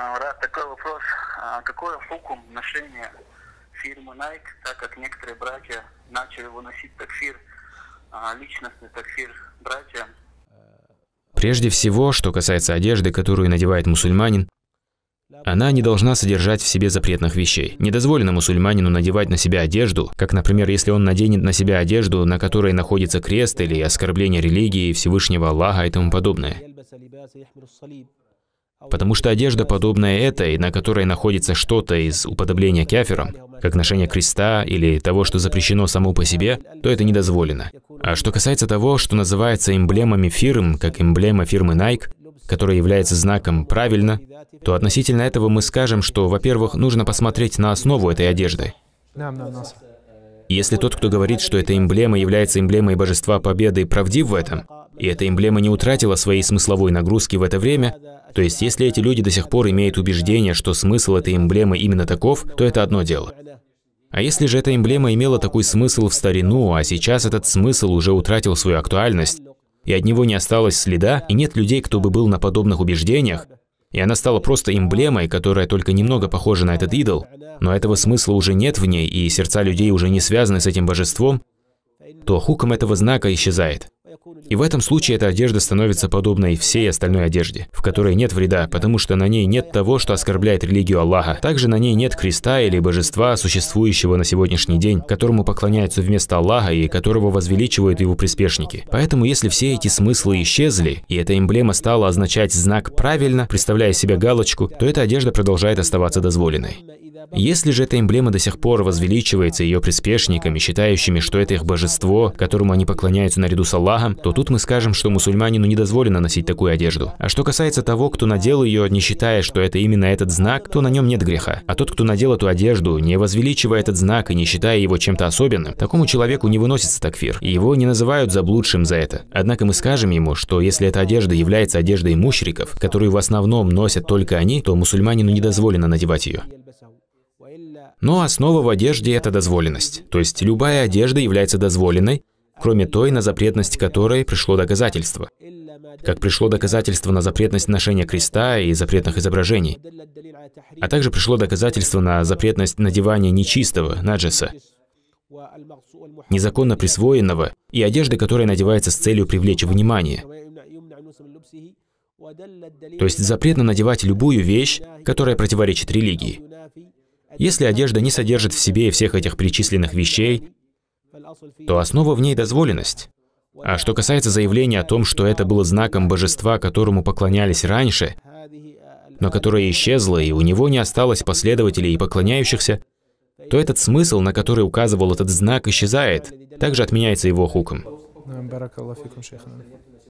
А, раз такой вопрос, а, какое фокум ношения фирмы Nike, так как некоторые братья начали выносить такфир, а, личностный такфир братья? Прежде всего, что касается одежды, которую надевает мусульманин, она не должна содержать в себе запретных вещей. Не дозволено мусульманину надевать на себя одежду, как, например, если он наденет на себя одежду, на которой находится крест или оскорбление религии, Всевышнего Аллаха и тому подобное. Потому что одежда, подобная этой, на которой находится что-то из уподобления кяферам, как ношение креста или того, что запрещено само по себе, то это недозволено. А что касается того, что называется эмблемами фирм, как эмблема фирмы Nike, которая является знаком «правильно», то относительно этого мы скажем, что, во-первых, нужно посмотреть на основу этой одежды. Если тот, кто говорит, что эта эмблема является эмблемой Божества Победы, правдив в этом, и эта эмблема не утратила своей смысловой нагрузки в это время, то есть если эти люди до сих пор имеют убеждение, что смысл этой эмблемы именно таков, то это одно дело. А если же эта эмблема имела такой смысл в старину, а сейчас этот смысл уже утратил свою актуальность, и от него не осталось следа, и нет людей, кто бы был на подобных убеждениях, и она стала просто эмблемой, которая только немного похожа на этот идол, но этого смысла уже нет в ней, и сердца людей уже не связаны с этим божеством, то хуком этого знака исчезает. И в этом случае эта одежда становится подобной всей остальной одежде, в которой нет вреда, потому что на ней нет того, что оскорбляет религию Аллаха. Также на ней нет креста или божества, существующего на сегодняшний день, которому поклоняются вместо Аллаха и которого возвеличивают его приспешники. Поэтому если все эти смыслы исчезли, и эта эмблема стала означать знак «правильно», представляя себе галочку, то эта одежда продолжает оставаться дозволенной. Если же эта эмблема до сих пор возвеличивается ее приспешниками, считающими, что это их божество, которому они поклоняются наряду с Аллахом, то тут мы скажем, что мусульманину не дозволено носить такую одежду. А что касается того, кто надел ее, не считая, что это именно этот знак, то на нем нет греха. А тот, кто надел эту одежду, не возвеличивая этот знак и не считая его чем-то особенным, такому человеку не выносится такфир, и его не называют заблудшим за это. Однако мы скажем ему, что если эта одежда является одеждой мушриков, которую в основном носят только они, то мусульманину не дозволено надевать ее. Но основа в одежде – это дозволенность. То есть любая одежда является дозволенной, кроме той, на запретность которой пришло доказательство. Как пришло доказательство на запретность ношения креста и запретных изображений. А также пришло доказательство на запретность надевания нечистого, наджеса, незаконно присвоенного, и одежды, которая надевается с целью привлечь внимание. То есть запретно надевать любую вещь, которая противоречит религии. Если одежда не содержит в себе всех этих перечисленных вещей, то основа в ней дозволенность. А что касается заявления о том, что это было знаком божества, которому поклонялись раньше, но которое исчезло, и у него не осталось последователей и поклоняющихся, то этот смысл, на который указывал этот знак, исчезает. Также отменяется его хуком.